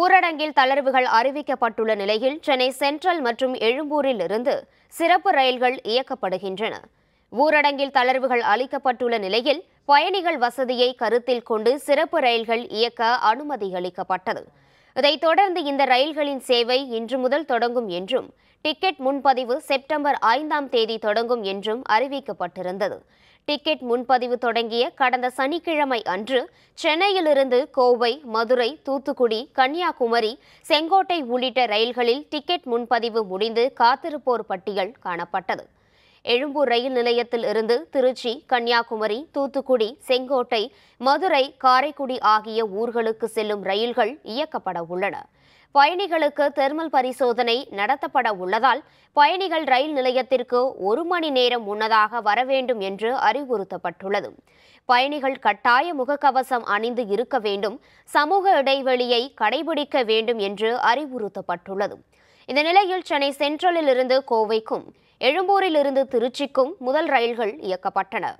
ஊரடங்கில் தளர்வுகள் அறிவிக்கப்பட்டுள்ள நிலையில் சென்னை சென்ட்ரல் மற்றும் எழும்பூரில் இருந்து சிறப்பு ரயில்கள் இயக்கப்படுகின்றன ஊரடங்கில் தளர்வுகள் அளிக்கப்பட்டுள்ள நிலையில் பயணிகள் வசதியை கருத்தில் கொண்டு சிறப்பு ரயில்கள் இயக்க அனுமதி அளிக்கப்பட்டது இதைத் தொடர்ந்து இந்த ரயில்களின் சேவை இன்று முதல் தொடங்கும் என்றும் டிக்கெட் முன்பதிவு செப்டம்பர் ஐந்தாம் தேதி தொடங்கும் என்றும் அறிவிக்கப்பட்டிருந்தது டிக்கெட் முன்பதிவு தொடங்கிய கடந்த சனிக்கிழமை அன்று சென்னையிலிருந்து கோவை மதுரை தூத்துக்குடி கன்னியாகுமரி செங்கோட்டை உள்ளிட்ட ரயில்களில் டிக்கெட் முன்பதிவு முடிந்து காத்திருப்போர் பட்டியல் காணப்பட்டது எழும்பூர் ரயில் நிலையத்தில் இருந்து திருச்சி கன்னியாகுமரி தூத்துக்குடி செங்கோட்டை மதுரை காரைக்குடி ஆகிய ஊர்களுக்கு செல்லும் ரயில்கள் இயக்கப்பட உள்ளன பயணிகளுக்கு தெர்மல் பரிசோதனை நடத்தப்பட உள்ளதால் பயணிகள் ரயில் நிலையத்திற்கு ஒரு மணி நேரம் முன்னதாக வர வேண்டும் என்று அறிவுறுத்தப்பட்டுள்ளது பயணிகள் கட்டாய முகக்கவசம் அணிந்து இருக்க வேண்டும் சமூக இடைவெளியை கடைபிடிக்க வேண்டும் என்று அறிவுறுத்தப்பட்டுள்ளது இந்த நிலையில் சென்னை சென்ட்ரலில் இருந்து கோவைக்கும் எழும்பூரிலிருந்து திருச்சிக்கும் முதல் ரயில்கள் இயக்கப்பட்டன